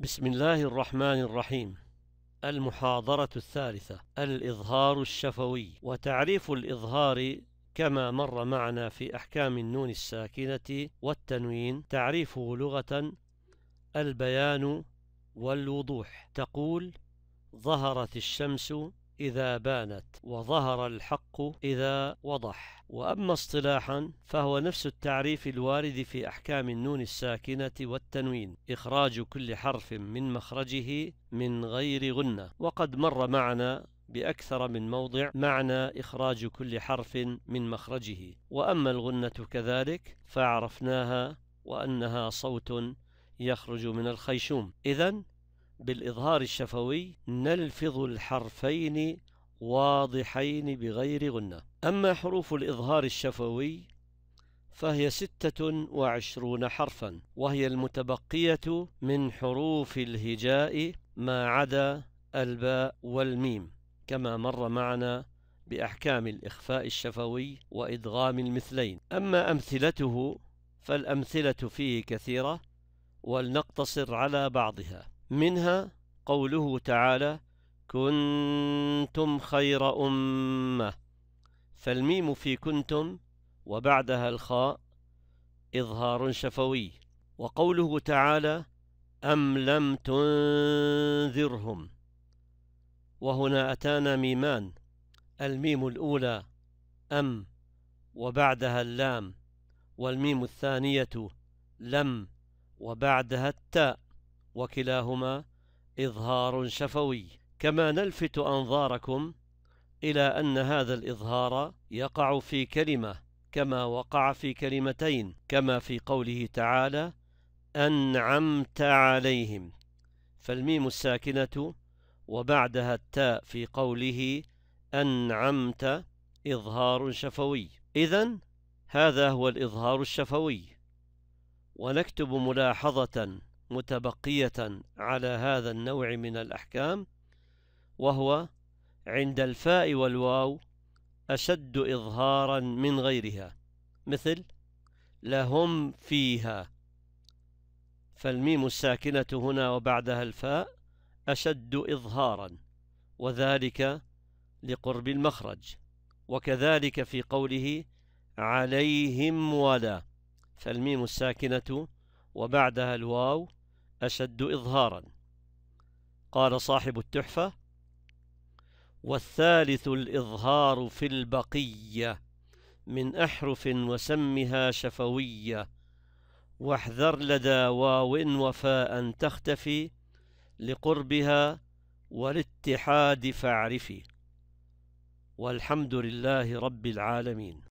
بسم الله الرحمن الرحيم المحاضرة الثالثة الإظهار الشفوي وتعريف الإظهار كما مر معنا في أحكام النون الساكنة والتنوين تعريفه لغة البيان والوضوح تقول ظهرت الشمس إذا بانت وظهر الحق إذا وضح وأما اصطلاحا فهو نفس التعريف الوارد في أحكام النون الساكنة والتنوين إخراج كل حرف من مخرجه من غير غنة وقد مر معنا بأكثر من موضع معنى إخراج كل حرف من مخرجه وأما الغنة كذلك فعرفناها وأنها صوت يخرج من الخيشوم إذا بالإظهار الشفوي نلفظ الحرفين واضحين بغير غنة أما حروف الإظهار الشفوي فهي ستة وعشرون حرفا وهي المتبقية من حروف الهجاء ما عدا الباء والميم كما مر معنا بأحكام الإخفاء الشفوي وإدغام المثلين أما أمثلته فالأمثلة فيه كثيرة ولنقتصر على بعضها منها قوله تعالى كنتم خير أمة فالميم في كنتم وبعدها الخاء إظهار شفوي وقوله تعالى أم لم تنذرهم وهنا أتانا ميمان الميم الأولى أم وبعدها اللام والميم الثانية لم وبعدها التاء وكلاهما إظهار شفوي كما نلفت أنظاركم إلى أن هذا الإظهار يقع في كلمة كما وقع في كلمتين كما في قوله تعالى أنعمت عليهم فالميم الساكنة وبعدها التاء في قوله أنعمت إظهار شفوي إذا هذا هو الإظهار الشفوي ونكتب ملاحظة متبقية على هذا النوع من الأحكام وهو عند الفاء والواو أشد إظهارا من غيرها مثل لهم فيها فالميم الساكنة هنا وبعدها الفاء أشد إظهارا وذلك لقرب المخرج وكذلك في قوله عليهم ولا فالميم الساكنة وبعدها الواو أشد إظهارا قال صاحب التحفة والثالث الإظهار في البقية من أحرف وسمها شفوية واحذر لدى واو وفاء تختفي لقربها والاتحاد فاعرفي والحمد لله رب العالمين